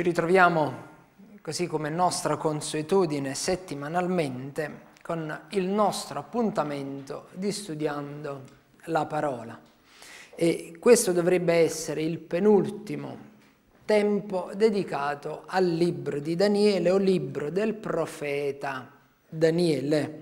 Ci ritroviamo, così come nostra consuetudine, settimanalmente con il nostro appuntamento di studiando la parola. E questo dovrebbe essere il penultimo tempo dedicato al libro di Daniele o libro del profeta Daniele.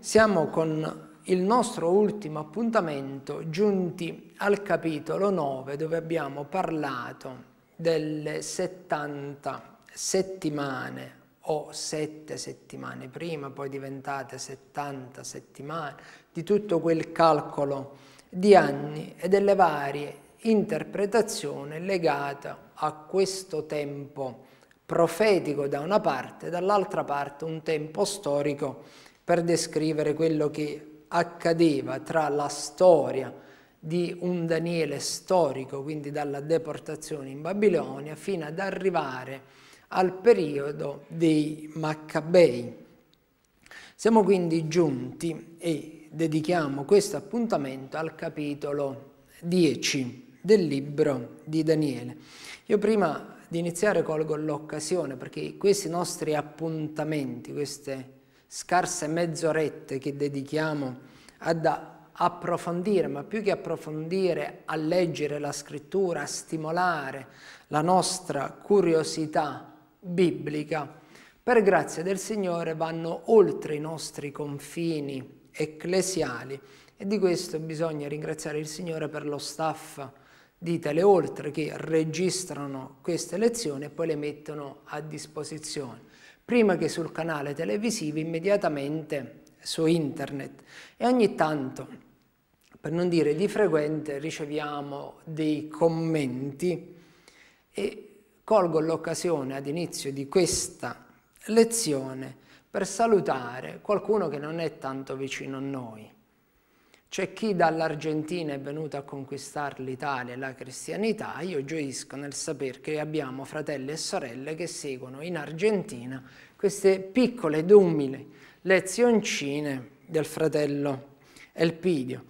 Siamo con il nostro ultimo appuntamento giunti al capitolo 9 dove abbiamo parlato delle 70 settimane o 7 settimane prima, poi diventate 70 settimane, di tutto quel calcolo di anni e delle varie interpretazioni legate a questo tempo profetico da una parte, dall'altra parte un tempo storico per descrivere quello che accadeva tra la storia di un Daniele storico, quindi dalla deportazione in Babilonia, fino ad arrivare al periodo dei Maccabei. Siamo quindi giunti e dedichiamo questo appuntamento al capitolo 10 del libro di Daniele. Io prima di iniziare colgo l'occasione perché questi nostri appuntamenti, queste scarse mezz'orette che dedichiamo ad approfondire, ma più che approfondire, a leggere la scrittura, a stimolare la nostra curiosità biblica, per grazia del Signore vanno oltre i nostri confini ecclesiali e di questo bisogna ringraziare il Signore per lo staff di Teleoltre che registrano queste lezioni e poi le mettono a disposizione, prima che sul canale televisivo immediatamente su internet e ogni tanto per non dire di frequente, riceviamo dei commenti e colgo l'occasione ad inizio di questa lezione per salutare qualcuno che non è tanto vicino a noi. C'è chi dall'Argentina è venuto a conquistare l'Italia e la cristianità, io gioisco nel sapere che abbiamo fratelli e sorelle che seguono in Argentina queste piccole ed umili lezioncine del fratello Elpidio.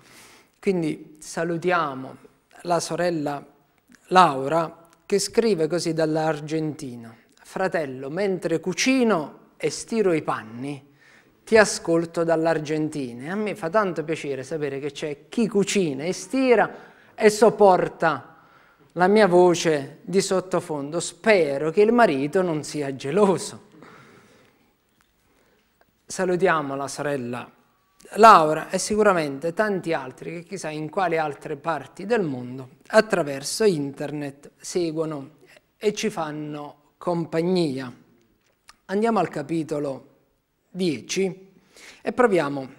Quindi salutiamo la sorella Laura che scrive così dall'Argentina. Fratello, mentre cucino e stiro i panni, ti ascolto dall'Argentina. E a me fa tanto piacere sapere che c'è chi cucina e stira e sopporta la mia voce di sottofondo. Spero che il marito non sia geloso. Salutiamo la sorella Laura. Laura e sicuramente tanti altri che chissà in quali altre parti del mondo attraverso internet seguono e ci fanno compagnia. Andiamo al capitolo 10 e proviamo,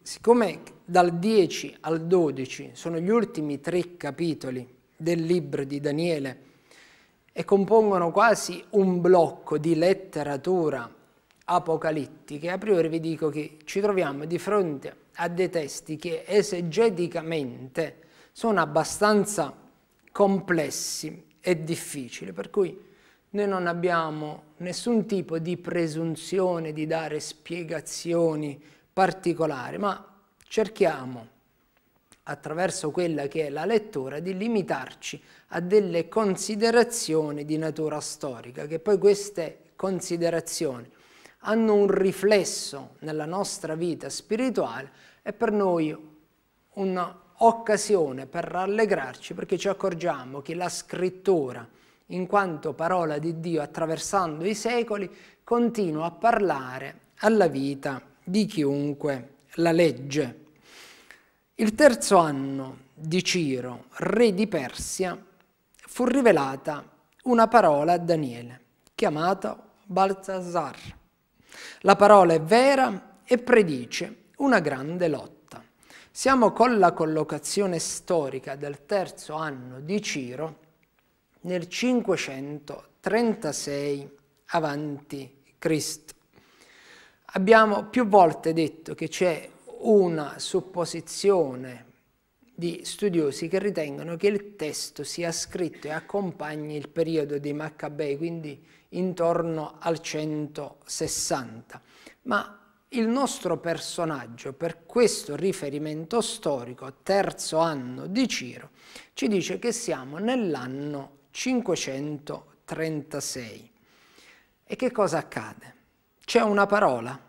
siccome dal 10 al 12 sono gli ultimi tre capitoli del libro di Daniele e compongono quasi un blocco di letteratura apocalittiche, a priori vi dico che ci troviamo di fronte a dei testi che esegeticamente sono abbastanza complessi e difficili, per cui noi non abbiamo nessun tipo di presunzione di dare spiegazioni particolari, ma cerchiamo attraverso quella che è la lettura di limitarci a delle considerazioni di natura storica, che poi queste considerazioni hanno un riflesso nella nostra vita spirituale, è per noi un'occasione per rallegrarci perché ci accorgiamo che la scrittura, in quanto parola di Dio attraversando i secoli, continua a parlare alla vita di chiunque la legge. Il terzo anno di Ciro, re di Persia, fu rivelata una parola a Daniele, chiamata Baltasar la parola è vera e predice una grande lotta. Siamo con la collocazione storica del terzo anno di Ciro nel 536 avanti Cristo. Abbiamo più volte detto che c'è una supposizione di studiosi che ritengono che il testo sia scritto e accompagni il periodo dei Maccabei, quindi intorno al 160. Ma il nostro personaggio, per questo riferimento storico, terzo anno di Ciro, ci dice che siamo nell'anno 536. E che cosa accade? C'è una parola,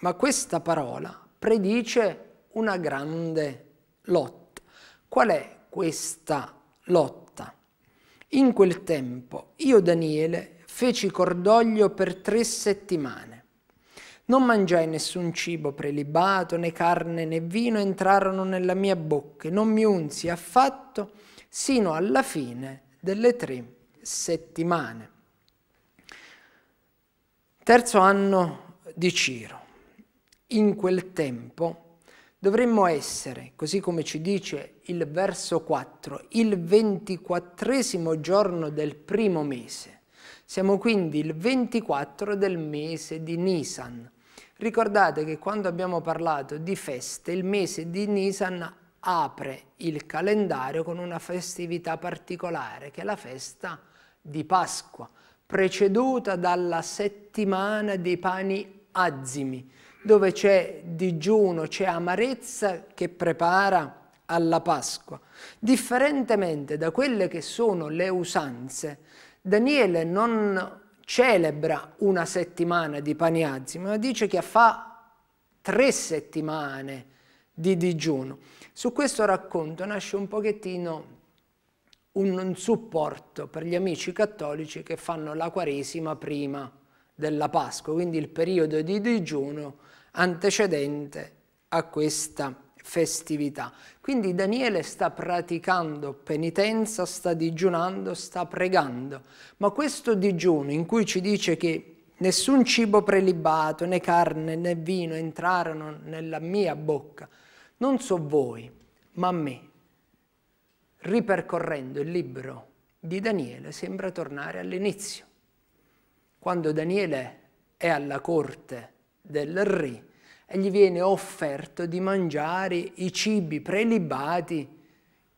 ma questa parola predice una grande lotta Qual è questa lotta? In quel tempo io Daniele feci cordoglio per tre settimane. Non mangiai nessun cibo prelibato, né carne né vino entrarono nella mia bocca, non mi unsi affatto sino alla fine delle tre settimane. Terzo anno di Ciro. In quel tempo Dovremmo essere, così come ci dice il verso 4, il ventiquattresimo giorno del primo mese. Siamo quindi il 24 del mese di Nisan. Ricordate che quando abbiamo parlato di feste, il mese di Nisan apre il calendario con una festività particolare, che è la festa di Pasqua, preceduta dalla settimana dei pani azimi, dove c'è digiuno, c'è amarezza che prepara alla Pasqua. Differentemente da quelle che sono le usanze, Daniele non celebra una settimana di paniazzi, ma dice che fa tre settimane di digiuno. Su questo racconto nasce un pochettino un supporto per gli amici cattolici che fanno la Quaresima prima della Pasqua, quindi il periodo di digiuno antecedente a questa festività. Quindi Daniele sta praticando penitenza, sta digiunando, sta pregando, ma questo digiuno in cui ci dice che nessun cibo prelibato, né carne né vino entrarono nella mia bocca, non so voi, ma me. Ripercorrendo il libro di Daniele sembra tornare all'inizio, quando Daniele è alla corte del re e gli viene offerto di mangiare i cibi prelibati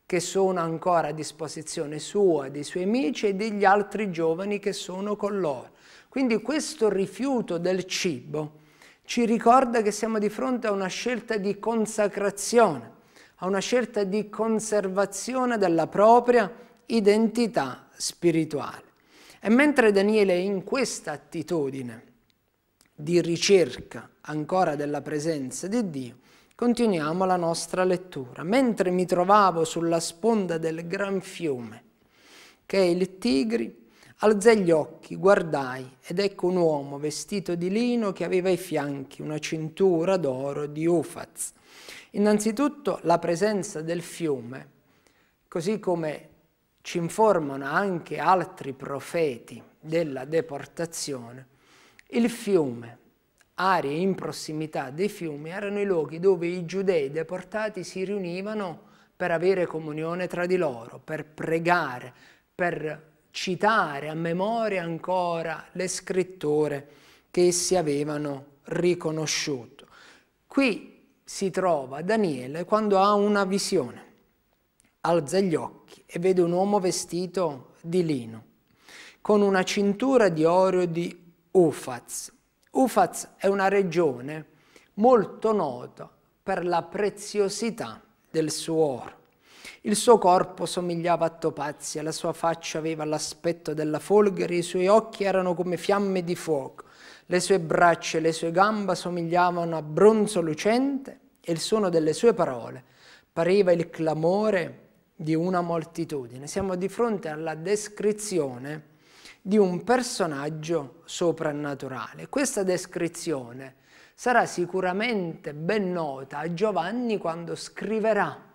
che sono ancora a disposizione sua, dei suoi amici e degli altri giovani che sono con loro. Quindi questo rifiuto del cibo ci ricorda che siamo di fronte a una scelta di consacrazione, a una scelta di conservazione della propria identità spirituale. E mentre Daniele è in questa attitudine, di ricerca ancora della presenza di Dio, continuiamo la nostra lettura. Mentre mi trovavo sulla sponda del gran fiume, che è il Tigri, alzai gli occhi, guardai, ed ecco un uomo vestito di lino che aveva ai fianchi una cintura d'oro di Ufaz. Innanzitutto la presenza del fiume, così come ci informano anche altri profeti della deportazione, il fiume, aree in prossimità dei fiumi, erano i luoghi dove i giudei deportati si riunivano per avere comunione tra di loro, per pregare, per citare a memoria ancora le scritture che essi avevano riconosciuto. Qui si trova Daniele quando ha una visione, alza gli occhi e vede un uomo vestito di lino, con una cintura di oro e di Ufaz. Ufaz è una regione molto nota per la preziosità del suo oro. Il suo corpo somigliava a topazia, la sua faccia aveva l'aspetto della folgore, i suoi occhi erano come fiamme di fuoco, le sue braccia e le sue gambe somigliavano a bronzo lucente e il suono delle sue parole pareva il clamore di una moltitudine. Siamo di fronte alla descrizione di un personaggio soprannaturale. Questa descrizione sarà sicuramente ben nota a Giovanni quando scriverà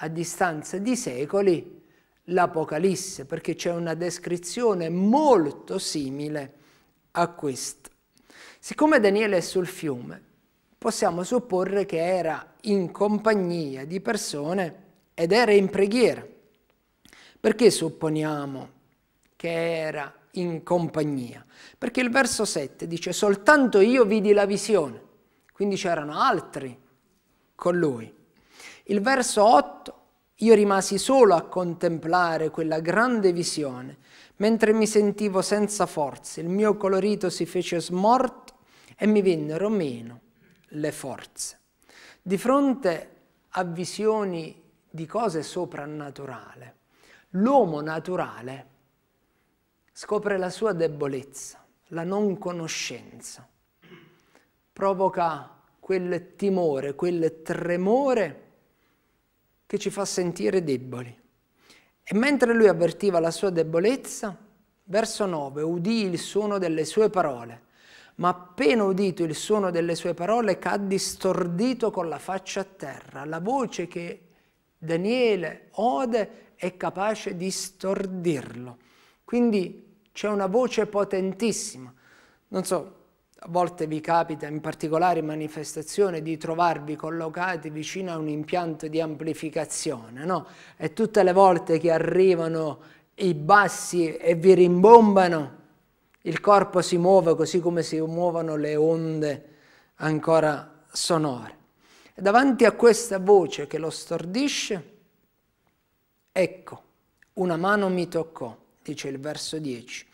a distanza di secoli l'Apocalisse, perché c'è una descrizione molto simile a questa. Siccome Daniele è sul fiume, possiamo supporre che era in compagnia di persone ed era in preghiera. Perché supponiamo che era in compagnia. Perché il verso 7 dice soltanto io vidi la visione, quindi c'erano altri con lui. Il verso 8 io rimasi solo a contemplare quella grande visione, mentre mi sentivo senza forze, il mio colorito si fece smorto e mi vennero meno le forze. Di fronte a visioni di cose soprannaturali, l'uomo naturale scopre la sua debolezza, la non conoscenza, provoca quel timore, quel tremore che ci fa sentire deboli. E mentre lui avvertiva la sua debolezza, verso 9, udì il suono delle sue parole, ma appena udito il suono delle sue parole caddi stordito con la faccia a terra. La voce che Daniele ode è capace di stordirlo. Quindi c'è una voce potentissima. Non so, a volte vi capita in particolari manifestazioni di trovarvi collocati vicino a un impianto di amplificazione, no? E tutte le volte che arrivano i bassi e vi rimbombano, il corpo si muove così come si muovono le onde ancora sonore. E davanti a questa voce che lo stordisce, ecco, una mano mi toccò, dice il verso 10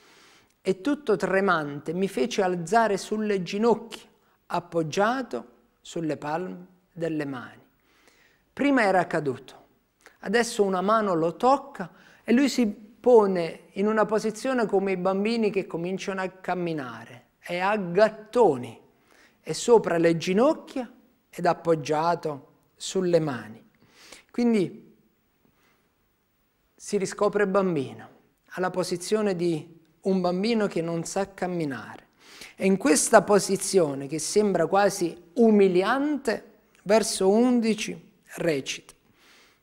e tutto tremante mi fece alzare sulle ginocchia, appoggiato sulle palme delle mani. Prima era caduto, adesso una mano lo tocca e lui si pone in una posizione come i bambini che cominciano a camminare, è a gattoni, è sopra le ginocchia ed appoggiato sulle mani. Quindi si riscopre bambino, alla posizione di un bambino che non sa camminare. E in questa posizione che sembra quasi umiliante, verso 11 recita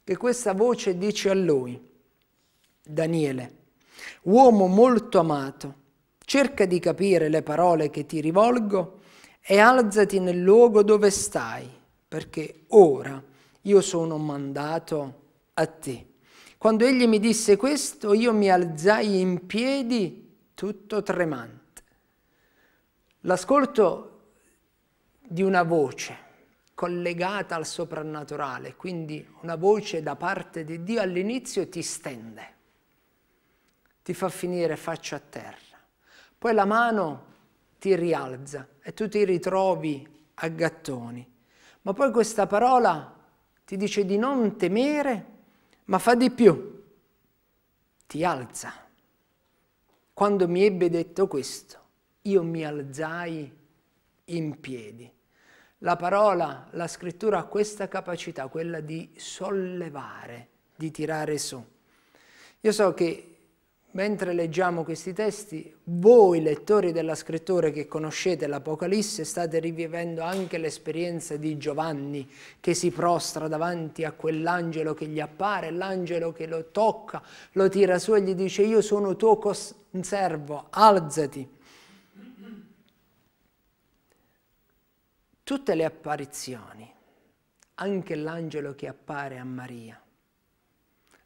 che questa voce dice a lui, Daniele, uomo molto amato, cerca di capire le parole che ti rivolgo e alzati nel luogo dove stai, perché ora io sono mandato a te. Quando egli mi disse questo, io mi alzai in piedi tutto tremante. L'ascolto di una voce collegata al soprannaturale, quindi una voce da parte di Dio all'inizio ti stende, ti fa finire faccia a terra, poi la mano ti rialza e tu ti ritrovi a gattoni, ma poi questa parola ti dice di non temere, ma fa di più, ti alza quando mi ebbe detto questo, io mi alzai in piedi. La parola, la scrittura ha questa capacità, quella di sollevare, di tirare su. Io so che mentre leggiamo questi testi, voi lettori della scrittura che conoscete l'Apocalisse state rivivendo anche l'esperienza di Giovanni che si prostra davanti a quell'angelo che gli appare, l'angelo che lo tocca, lo tira su e gli dice io sono tuo servo, alzati. Tutte le apparizioni, anche l'angelo che appare a Maria,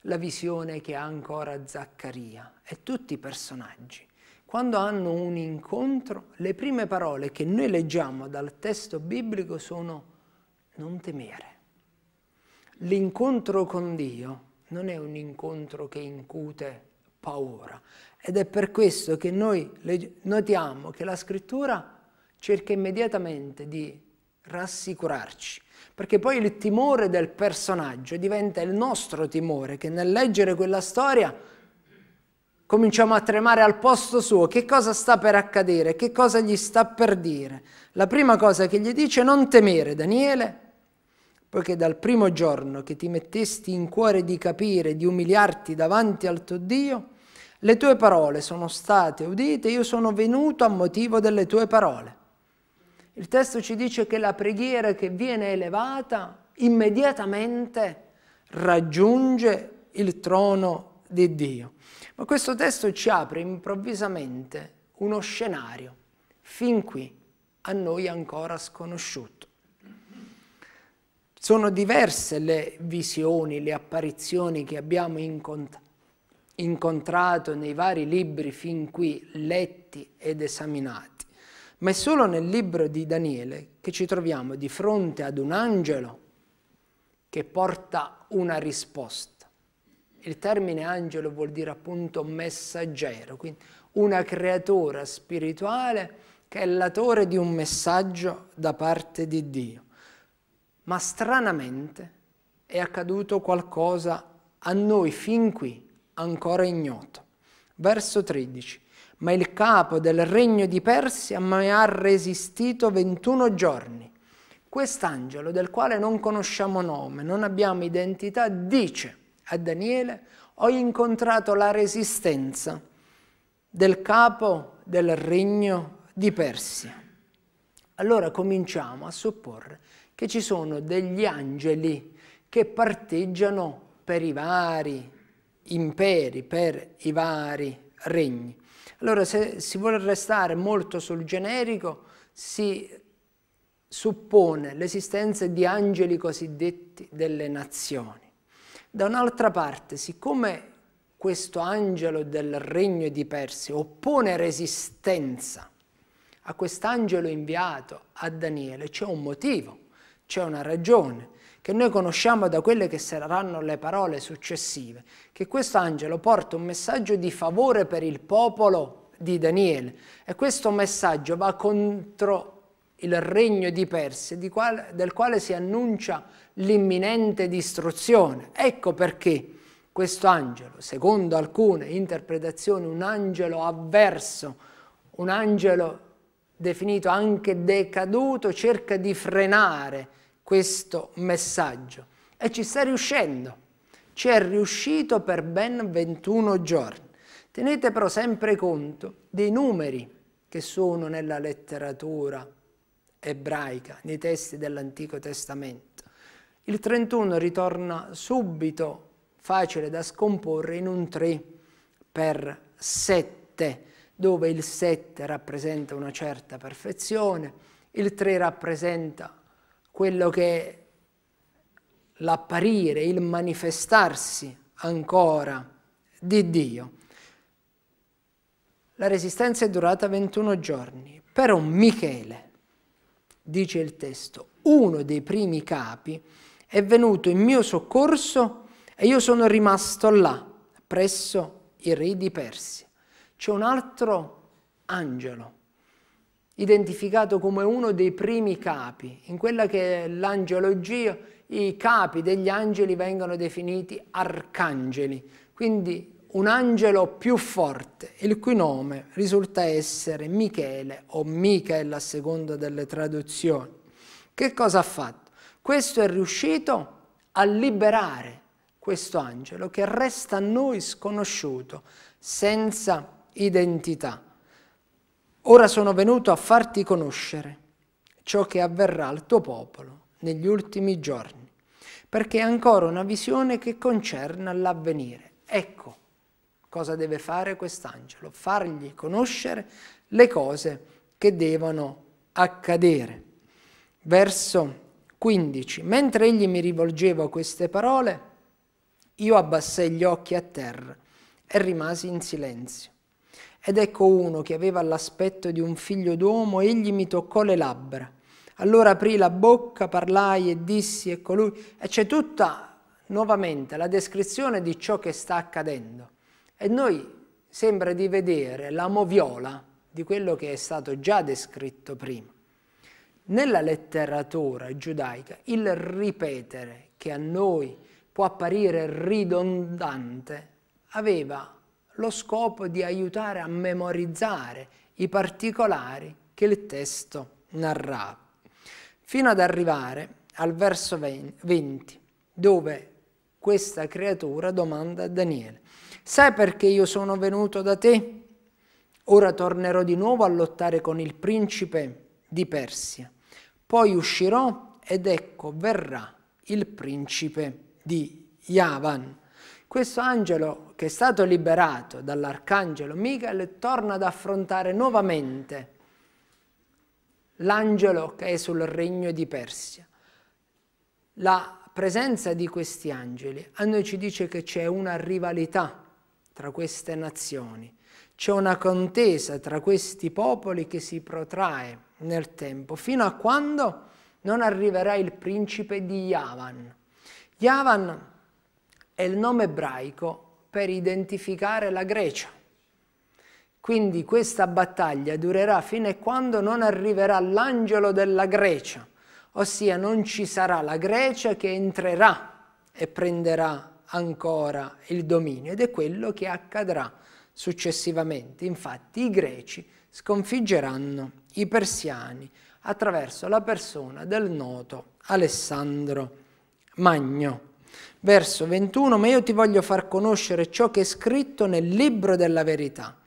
la visione che ha ancora Zaccaria e tutti i personaggi. Quando hanno un incontro, le prime parole che noi leggiamo dal testo biblico sono non temere. L'incontro con Dio non è un incontro che incute paura ed è per questo che noi notiamo che la scrittura cerca immediatamente di rassicurarci perché poi il timore del personaggio diventa il nostro timore, che nel leggere quella storia cominciamo a tremare al posto suo, che cosa sta per accadere, che cosa gli sta per dire. La prima cosa che gli dice è non temere Daniele, poiché dal primo giorno che ti mettesti in cuore di capire, di umiliarti davanti al tuo Dio, le tue parole sono state udite, io sono venuto a motivo delle tue parole. Il testo ci dice che la preghiera che viene elevata immediatamente raggiunge il trono di Dio. Ma questo testo ci apre improvvisamente uno scenario fin qui a noi ancora sconosciuto. Sono diverse le visioni, le apparizioni che abbiamo incont incontrato nei vari libri fin qui letti ed esaminati ma è solo nel libro di Daniele che ci troviamo di fronte ad un angelo che porta una risposta. Il termine angelo vuol dire appunto messaggero, quindi una creatura spirituale che è l'attore di un messaggio da parte di Dio. Ma stranamente è accaduto qualcosa a noi fin qui ancora ignoto. Verso 13 ma il capo del regno di Persia mi ha resistito 21 giorni. Quest'angelo, del quale non conosciamo nome, non abbiamo identità, dice a Daniele, ho incontrato la resistenza del capo del regno di Persia. Allora cominciamo a supporre che ci sono degli angeli che parteggiano per i vari imperi, per i vari regni. Allora se si vuole restare molto sul generico si suppone l'esistenza di angeli cosiddetti delle nazioni. Da un'altra parte, siccome questo angelo del regno di Persia oppone resistenza a quest'angelo inviato a Daniele, c'è un motivo, c'è una ragione che noi conosciamo da quelle che saranno le parole successive, che questo angelo porta un messaggio di favore per il popolo di Daniele e questo messaggio va contro il regno di Perse di quale, del quale si annuncia l'imminente distruzione. Ecco perché questo angelo, secondo alcune interpretazioni, un angelo avverso, un angelo definito anche decaduto, cerca di frenare questo messaggio e ci sta riuscendo. Ci è riuscito per ben 21 giorni. Tenete però sempre conto dei numeri che sono nella letteratura ebraica, nei testi dell'Antico Testamento. Il 31 ritorna subito, facile da scomporre, in un 3 per 7, dove il 7 rappresenta una certa perfezione, il 3 rappresenta quello che l'apparire, il manifestarsi ancora di Dio. La resistenza è durata 21 giorni, però Michele, dice il testo, uno dei primi capi, è venuto in mio soccorso e io sono rimasto là, presso i re di Persia. C'è un altro angelo identificato come uno dei primi capi. In quella che è l'angeologia, i capi degli angeli vengono definiti arcangeli, quindi un angelo più forte, il cui nome risulta essere Michele o Michael a seconda delle traduzioni. Che cosa ha fatto? Questo è riuscito a liberare questo angelo che resta a noi sconosciuto, senza identità. Ora sono venuto a farti conoscere ciò che avverrà al tuo popolo negli ultimi giorni, perché è ancora una visione che concerne l'avvenire. Ecco cosa deve fare quest'angelo, fargli conoscere le cose che devono accadere. Verso 15. Mentre egli mi rivolgeva queste parole, io abbassai gli occhi a terra e rimasi in silenzio. Ed ecco uno che aveva l'aspetto di un figlio d'uomo, egli mi toccò le labbra. Allora aprì la bocca, parlai e dissi, ecco lui. E c'è tutta nuovamente la descrizione di ciò che sta accadendo. E noi sembra di vedere la moviola di quello che è stato già descritto prima. Nella letteratura giudaica il ripetere, che a noi può apparire ridondante, aveva lo scopo di aiutare a memorizzare i particolari che il testo narrava, fino ad arrivare al verso 20, dove questa creatura domanda a Daniele, sai perché io sono venuto da te? Ora tornerò di nuovo a lottare con il principe di Persia, poi uscirò ed ecco verrà il principe di Yavan. Questo angelo che è stato liberato dall'arcangelo Michele, torna ad affrontare nuovamente l'angelo che è sul regno di Persia. La presenza di questi angeli a noi ci dice che c'è una rivalità tra queste nazioni, c'è una contesa tra questi popoli che si protrae nel tempo, fino a quando non arriverà il principe di Yavan. Yavan è il nome ebraico per identificare la Grecia. Quindi questa battaglia durerà fino a quando non arriverà l'angelo della Grecia, ossia non ci sarà la Grecia che entrerà e prenderà ancora il dominio ed è quello che accadrà successivamente. Infatti i greci sconfiggeranno i persiani attraverso la persona del noto Alessandro Magno. Verso 21, ma io ti voglio far conoscere ciò che è scritto nel libro della verità.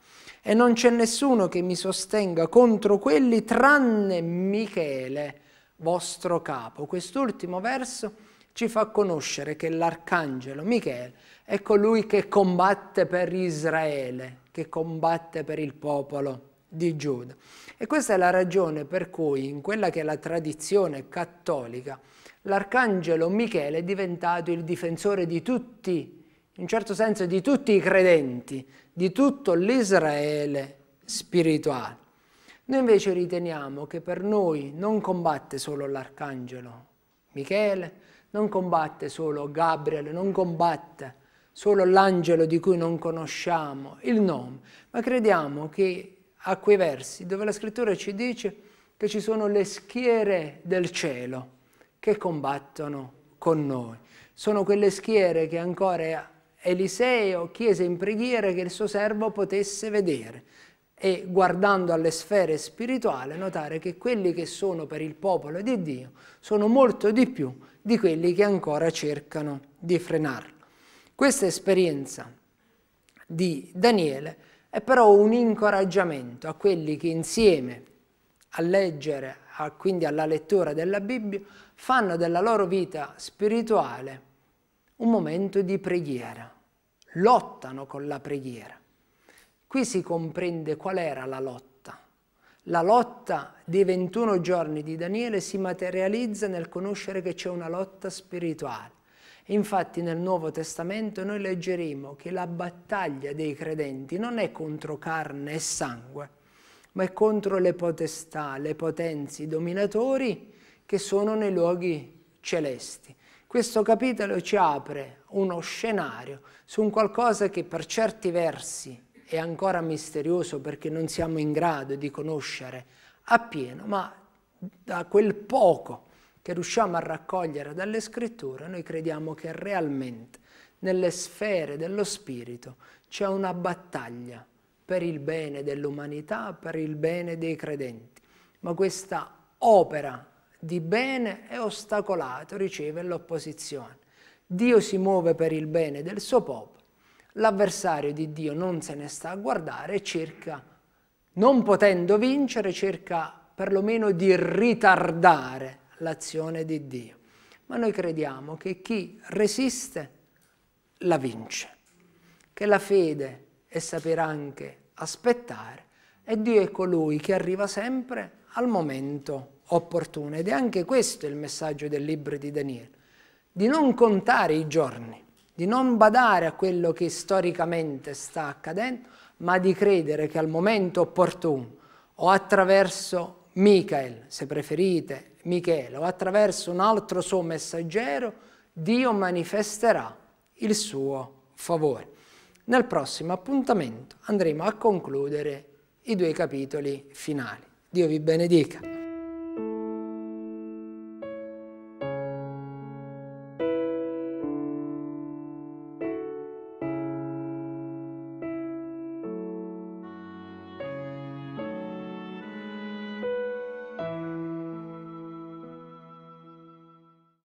E non c'è nessuno che mi sostenga contro quelli tranne Michele, vostro capo. Quest'ultimo verso ci fa conoscere che l'arcangelo Michele è colui che combatte per Israele, che combatte per il popolo di Giuda. E questa è la ragione per cui in quella che è la tradizione cattolica l'arcangelo Michele è diventato il difensore di tutti, in un certo senso di tutti i credenti, di tutto l'Israele spirituale. Noi invece riteniamo che per noi non combatte solo l'arcangelo Michele, non combatte solo Gabriele, non combatte solo l'angelo di cui non conosciamo il nome, ma crediamo che a quei versi dove la scrittura ci dice che ci sono le schiere del cielo, che combattono con noi. Sono quelle schiere che ancora Eliseo chiese in preghiera che il suo servo potesse vedere e guardando alle sfere spirituali notare che quelli che sono per il popolo di Dio sono molto di più di quelli che ancora cercano di frenarlo. Questa esperienza di Daniele è però un incoraggiamento a quelli che insieme a leggere, a, quindi alla lettura della Bibbia, fanno della loro vita spirituale un momento di preghiera, lottano con la preghiera. Qui si comprende qual era la lotta. La lotta dei 21 giorni di Daniele si materializza nel conoscere che c'è una lotta spirituale. Infatti nel Nuovo Testamento noi leggeremo che la battaglia dei credenti non è contro carne e sangue, ma è contro le potestà, le potenze, i dominatori che sono nei luoghi celesti. Questo capitolo ci apre uno scenario su un qualcosa che per certi versi è ancora misterioso perché non siamo in grado di conoscere appieno, ma da quel poco che riusciamo a raccogliere dalle scritture, noi crediamo che realmente nelle sfere dello spirito c'è una battaglia per il bene dell'umanità, per il bene dei credenti. Ma questa opera di bene è ostacolata, riceve l'opposizione. Dio si muove per il bene del suo popolo, l'avversario di Dio non se ne sta a guardare e cerca, non potendo vincere, cerca perlomeno di ritardare l'azione di Dio. Ma noi crediamo che chi resiste la vince, che la fede e saper anche aspettare e Dio è colui che arriva sempre al momento opportuno ed è anche questo il messaggio del libro di Daniele, di non contare i giorni, di non badare a quello che storicamente sta accadendo, ma di credere che al momento opportuno o attraverso Michael, se preferite, Michele, o attraverso un altro suo messaggero, Dio manifesterà il suo favore. Nel prossimo appuntamento andremo a concludere i due capitoli finali. Dio vi benedica.